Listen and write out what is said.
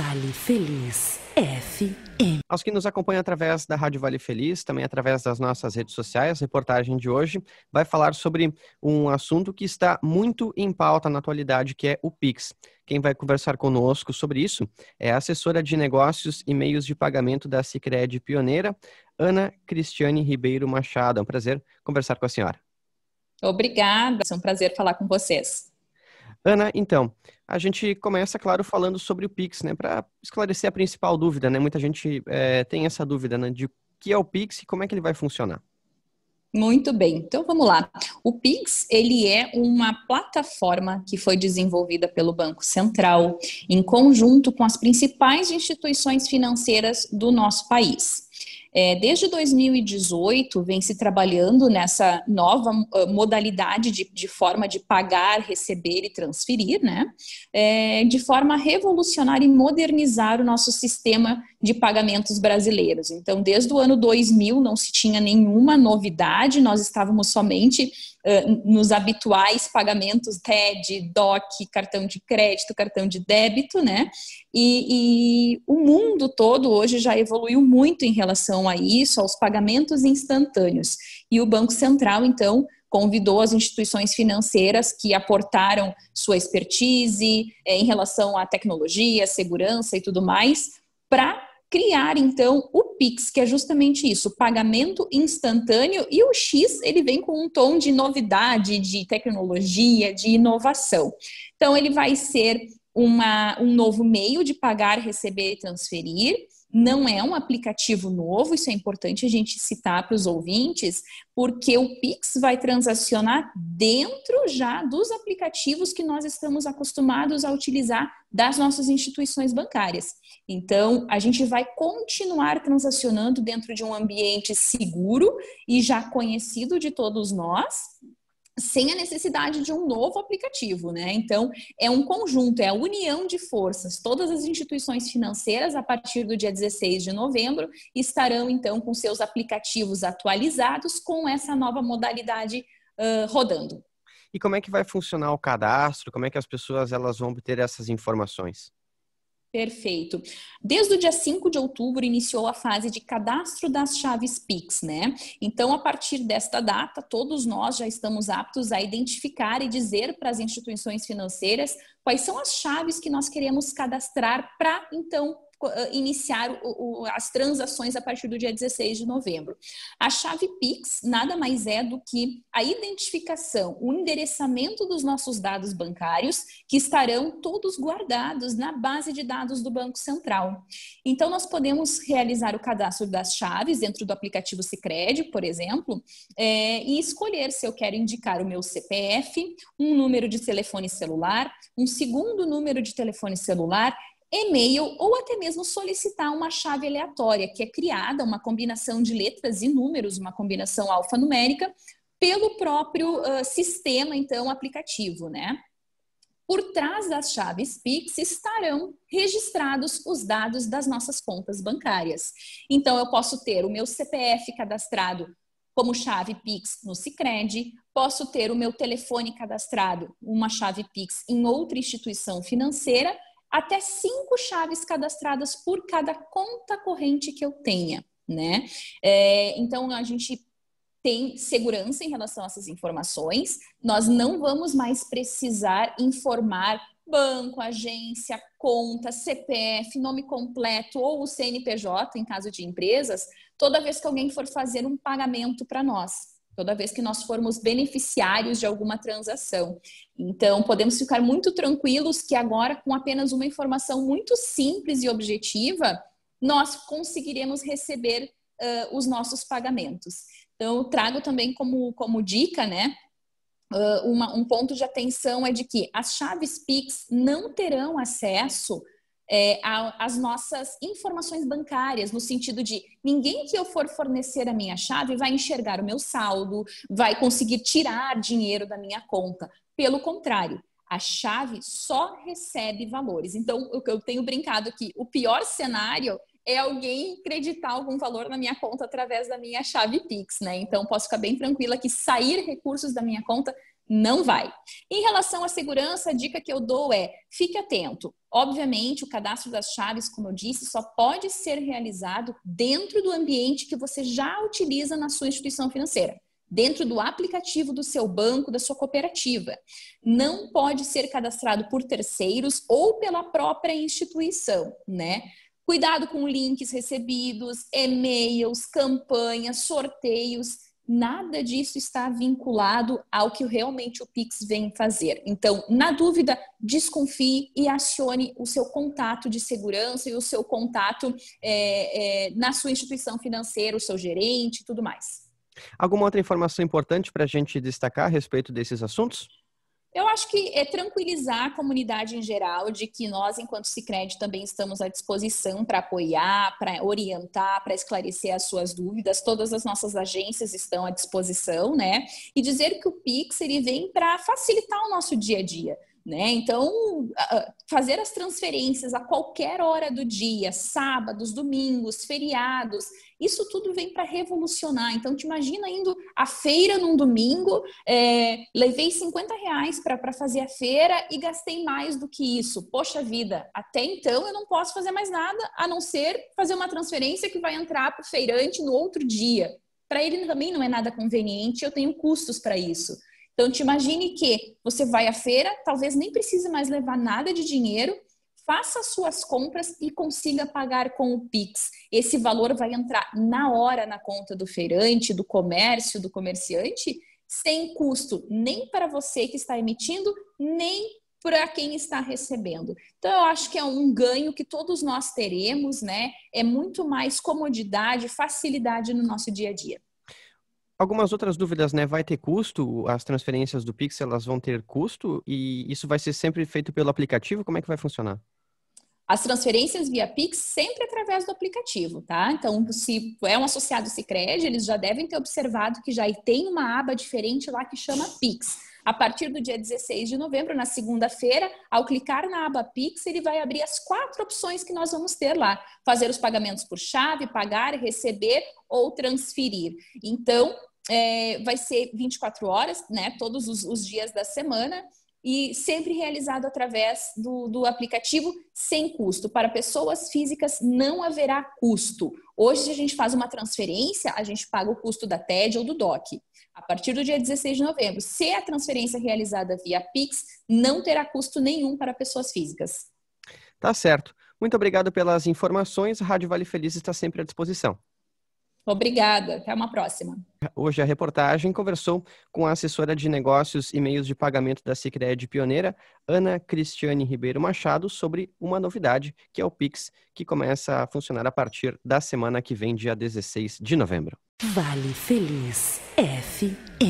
Vale Feliz FM. Aos que nos acompanham através da Rádio Vale Feliz, também através das nossas redes sociais, a reportagem de hoje vai falar sobre um assunto que está muito em pauta na atualidade, que é o Pix. Quem vai conversar conosco sobre isso é a assessora de negócios e meios de pagamento da Sicredi Pioneira, Ana Cristiane Ribeiro Machado. É um prazer conversar com a senhora. Obrigada, é um prazer falar com vocês. Ana, então, a gente começa, claro, falando sobre o Pix, né? Para esclarecer a principal dúvida, né? Muita gente é, tem essa dúvida, né? De o que é o Pix e como é que ele vai funcionar. Muito bem, então vamos lá. O Pix ele é uma plataforma que foi desenvolvida pelo Banco Central em conjunto com as principais instituições financeiras do nosso país. É, desde 2018 vem se trabalhando nessa nova eh, modalidade de, de forma de pagar, receber e transferir, né? É, de forma a revolucionar e modernizar o nosso sistema de pagamentos brasileiros. Então, desde o ano 2000 não se tinha nenhuma novidade, nós estávamos somente uh, nos habituais pagamentos TED, DOC, cartão de crédito, cartão de débito, né? E, e o mundo todo hoje já evoluiu muito em relação a isso, aos pagamentos instantâneos. E o Banco Central, então, convidou as instituições financeiras que aportaram sua expertise eh, em relação à tecnologia, segurança e tudo mais, para criar então o Pix, que é justamente isso, pagamento instantâneo e o X, ele vem com um tom de novidade, de tecnologia, de inovação. Então ele vai ser uma, um novo meio de pagar, receber e transferir. Não é um aplicativo novo, isso é importante a gente citar para os ouvintes, porque o Pix vai transacionar dentro já dos aplicativos que nós estamos acostumados a utilizar das nossas instituições bancárias. Então, a gente vai continuar transacionando dentro de um ambiente seguro e já conhecido de todos nós, sem a necessidade de um novo aplicativo, né? Então, é um conjunto, é a união de forças. Todas as instituições financeiras, a partir do dia 16 de novembro, estarão, então, com seus aplicativos atualizados com essa nova modalidade uh, rodando. E como é que vai funcionar o cadastro? Como é que as pessoas elas vão obter essas informações? Perfeito. Desde o dia 5 de outubro iniciou a fase de cadastro das chaves PIX, né? Então, a partir desta data, todos nós já estamos aptos a identificar e dizer para as instituições financeiras quais são as chaves que nós queremos cadastrar para então ah, iniciar o, o, as transações a partir do dia 16 de novembro. A chave Pix nada mais é do que a identificação, o endereçamento dos nossos dados bancários, que estarão todos guardados na base de dados do Banco Central. Então, nós podemos realizar o cadastro das chaves dentro do aplicativo Sicredi, por exemplo, é, e escolher se eu quero indicar o meu CPF, um número de telefone celular, um segundo número de telefone celular e-mail ou até mesmo solicitar uma chave aleatória, que é criada uma combinação de letras e números, uma combinação alfanumérica, pelo próprio uh, sistema, então, aplicativo, né? Por trás das chaves Pix estarão registrados os dados das nossas contas bancárias. Então, eu posso ter o meu CPF cadastrado como chave Pix no Sicredi, posso ter o meu telefone cadastrado, uma chave Pix em outra instituição financeira, até cinco chaves cadastradas por cada conta corrente que eu tenha, né? É, então a gente tem segurança em relação a essas informações. Nós não vamos mais precisar informar banco, agência, conta, CPF, nome completo ou o CNPJ em caso de empresas, toda vez que alguém for fazer um pagamento para nós toda vez que nós formos beneficiários de alguma transação. Então, podemos ficar muito tranquilos que agora, com apenas uma informação muito simples e objetiva, nós conseguiremos receber uh, os nossos pagamentos. Então, trago também como, como dica, né? Uh, uma, um ponto de atenção é de que as chaves PIX não terão acesso é, a, as nossas informações bancárias, no sentido de ninguém que eu for fornecer a minha chave vai enxergar o meu saldo, vai conseguir tirar dinheiro da minha conta. Pelo contrário, a chave só recebe valores. Então, o que eu tenho brincado aqui, o pior cenário é alguém creditar algum valor na minha conta através da minha chave Pix, né? Então, posso ficar bem tranquila que sair recursos da minha conta não vai. Em relação à segurança, a dica que eu dou é: fique atento. Obviamente, o cadastro das chaves, como eu disse, só pode ser realizado dentro do ambiente que você já utiliza na sua instituição financeira dentro do aplicativo do seu banco, da sua cooperativa. Não pode ser cadastrado por terceiros ou pela própria instituição, né? Cuidado com links recebidos, e-mails, campanhas, sorteios nada disso está vinculado ao que realmente o Pix vem fazer. Então, na dúvida, desconfie e acione o seu contato de segurança e o seu contato é, é, na sua instituição financeira, o seu gerente e tudo mais. Alguma outra informação importante para a gente destacar a respeito desses assuntos? Eu acho que é tranquilizar a comunidade em geral de que nós, enquanto Sicredi, também estamos à disposição para apoiar, para orientar, para esclarecer as suas dúvidas. Todas as nossas agências estão à disposição, né? E dizer que o Pix ele vem para facilitar o nosso dia a dia. Né? Então, fazer as transferências a qualquer hora do dia, sábados, domingos, feriados, isso tudo vem para revolucionar. Então, te imagina indo à feira num domingo, é, levei 50 reais para fazer a feira e gastei mais do que isso. Poxa vida, até então eu não posso fazer mais nada a não ser fazer uma transferência que vai entrar para o feirante no outro dia. Para ele também não é nada conveniente, eu tenho custos para isso. Então, te imagine que você vai à feira, talvez nem precise mais levar nada de dinheiro, faça suas compras e consiga pagar com o Pix. Esse valor vai entrar na hora na conta do feirante, do comércio, do comerciante, sem custo nem para você que está emitindo, nem para quem está recebendo. Então, eu acho que é um ganho que todos nós teremos, né? É muito mais comodidade, facilidade no nosso dia a dia. Algumas outras dúvidas, né? Vai ter custo? As transferências do Pix, elas vão ter custo? E isso vai ser sempre feito pelo aplicativo? Como é que vai funcionar? As transferências via Pix sempre através do aplicativo, tá? Então, se é um associado Sicredi, eles já devem ter observado que já tem uma aba diferente lá que chama Pix. A partir do dia 16 de novembro, na segunda-feira, ao clicar na aba Pix, ele vai abrir as quatro opções que nós vamos ter lá: fazer os pagamentos por chave, pagar, receber ou transferir. Então, é, vai ser 24 horas, né? Todos os, os dias da semana e sempre realizado através do, do, aplicativo sem custo. Para pessoas físicas não haverá custo. Hoje, se a gente faz uma transferência, a gente paga o custo da TED ou do DOC. A partir do dia 16 de novembro, se a transferência realizada via Pix, não terá custo nenhum para pessoas físicas. Tá certo. Muito obrigado pelas informações. A Rádio Vale Feliz está sempre à disposição. Obrigada, até uma próxima. Hoje a reportagem conversou com a assessora de negócios e meios de pagamento da Sicredi Pioneira, Ana Cristiane Ribeiro Machado, sobre uma novidade, que é o Pix, que começa a funcionar a partir da semana que vem, dia 16 de novembro. Vale Feliz FM.